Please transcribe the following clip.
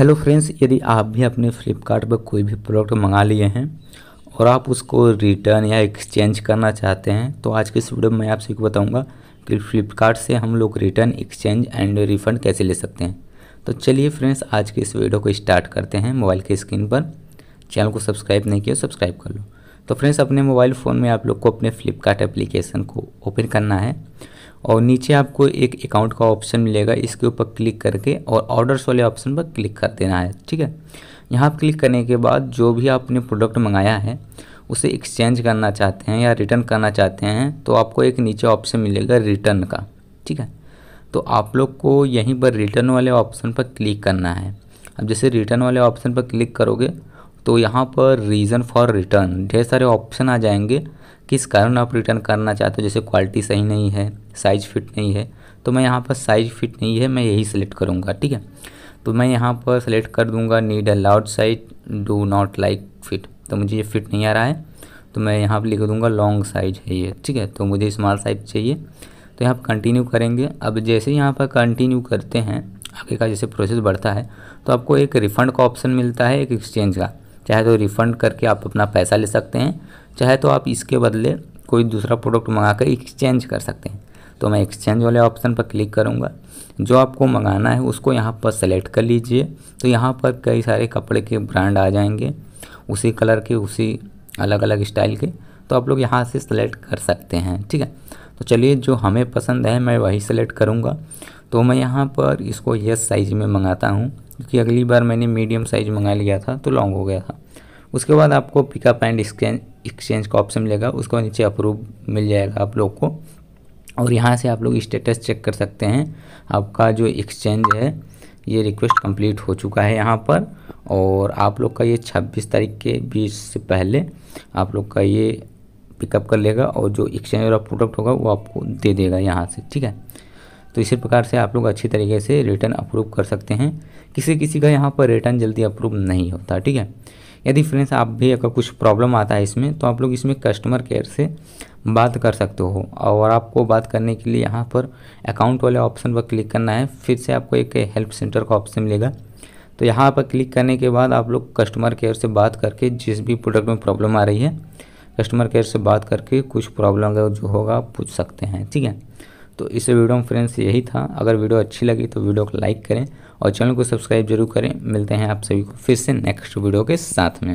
hello friends यदि आप भी अपने फ्लिपकार्ट पर कोई भी प्रोडक्ट मंगा लिए हैं और आप उसको रिटर्न या एक्सचेंज करना चाहते हैं तो आज के इस वीडियो में मैं आपसे एक बताऊंगा कि फ्लिपकार्ट से हम लोग रिटर्न एक्सचेंज एंड रिफ़ंड कैसे ले सकते हैं तो चलिए फ्रेंड्स आज के इस वीडियो को स्टार्ट करते हैं मोबाइल के स्क्रीन पर चैनल को सब्सक्राइब नहीं किया सब्सक्राइब कर लो तो फ्रेंड्स अपने मोबाइल फ़ोन में आप लोग को अपने फ्लिपकार्ट एप्लीकेशन को ओपन करना है और नीचे आपको एक अकाउंट का ऑप्शन मिलेगा इसके ऊपर क्लिक करके और ऑर्डर्स वाले ऑप्शन पर क्लिक कर देना है ठीक है यहाँ क्लिक करने के बाद जो भी आपने प्रोडक्ट मंगाया है उसे एक्सचेंज करना चाहते हैं या रिटर्न करना चाहते हैं तो आपको एक नीचे ऑप्शन मिलेगा रिटर्न का ठीक है तो आप लोग को यहीं पर रिटर्न वाले ऑप्शन पर क्लिक करना है अब जैसे रिटर्न वाले ऑप्शन पर क्लिक करोगे तो यहाँ पर रीज़न फॉर रिटर्न ढेर सारे ऑप्शन आ जाएंगे किस कारण आप रिटर्न करना चाहते हो जैसे क्वालिटी सही नहीं है साइज फिट नहीं है तो मैं यहाँ पर साइज फिट नहीं है मैं यही सिलेक्ट करूँगा ठीक है तो मैं यहाँ पर सेलेक्ट कर दूँगा need a loud size do not like fit तो मुझे ये फिट नहीं आ रहा है तो मैं यहाँ पर लिख दूँगा लॉन्ग साइज है ये ठीक है तो मुझे स्मॉल साइज चाहिए तो यहाँ पर कंटिन्यू करेंगे अब जैसे यहाँ पर कंटिन्यू करते हैं आगे का जैसे प्रोसेस बढ़ता है तो आपको एक रिफ़ंड का ऑप्शन मिलता है एक एक्सचेंज का चाहे तो रिफ़ंड करके आप अपना पैसा ले सकते हैं चाहे तो आप इसके बदले कोई दूसरा प्रोडक्ट मंगा कर एक्सचेंज कर सकते हैं तो मैं एक्सचेंज वाले ऑप्शन पर क्लिक करूँगा जो आपको मंगाना है उसको यहाँ पर सेलेक्ट कर लीजिए तो यहाँ पर कई सारे कपड़े के ब्रांड आ जाएंगे उसी कलर के उसी अलग अलग स्टाइल के तो आप लोग यहाँ से सेलेक्ट कर सकते हैं ठीक है तो चलिए जो हमें पसंद है मैं वही सेलेक्ट करूँगा तो मैं यहाँ पर इसको यस साइज़ में मंगाता हूँ क्योंकि अगली बार मैंने मीडियम साइज़ मंगा लिया था तो लॉन्ग हो गया था उसके बाद आपको पिकअप एंड एक्सचेंज का ऑप्शन मिलेगा उसको नीचे अप्रूव मिल जाएगा आप लोग को और यहाँ से आप लोग स्टेटस चेक कर सकते हैं आपका जो एक्सचेंज है ये रिक्वेस्ट कंप्लीट हो चुका है यहाँ पर और आप लोग का ये 26 तारीख के बीच से पहले आप लोग का ये पिकअप कर लेगा और जो एक्सचेंज वाला प्रोडक्ट होगा वो आपको दे देगा यहाँ से ठीक है तो इसी प्रकार से आप लोग अच्छी तरीके से रिटर्न अप्रूव कर सकते हैं किसी किसी का यहाँ पर रिटर्न जल्दी अप्रूव नहीं होता ठीक है यदि फ्रेंड्स आप भी अगर कुछ प्रॉब्लम आता है इसमें तो आप लोग इसमें कस्टमर केयर से बात कर सकते हो और आपको बात करने के लिए यहाँ पर अकाउंट वाले ऑप्शन पर क्लिक करना है फिर से आपको एक हेल्प सेंटर का ऑप्शन मिलेगा तो यहाँ पर क्लिक करने के बाद आप लोग कस्टमर केयर से बात करके जिस भी प्रोडक्ट में प्रॉब्लम आ रही है कस्टमर केयर से बात करके कुछ प्रॉब्लम जो होगा पूछ सकते हैं ठीक है तो इस वीडियो में फ्रेंड्स यही था अगर वीडियो अच्छी लगी तो वीडियो को लाइक करें और चैनल को सब्सक्राइब जरूर करें मिलते हैं आप सभी को फिर से नेक्स्ट वीडियो के साथ में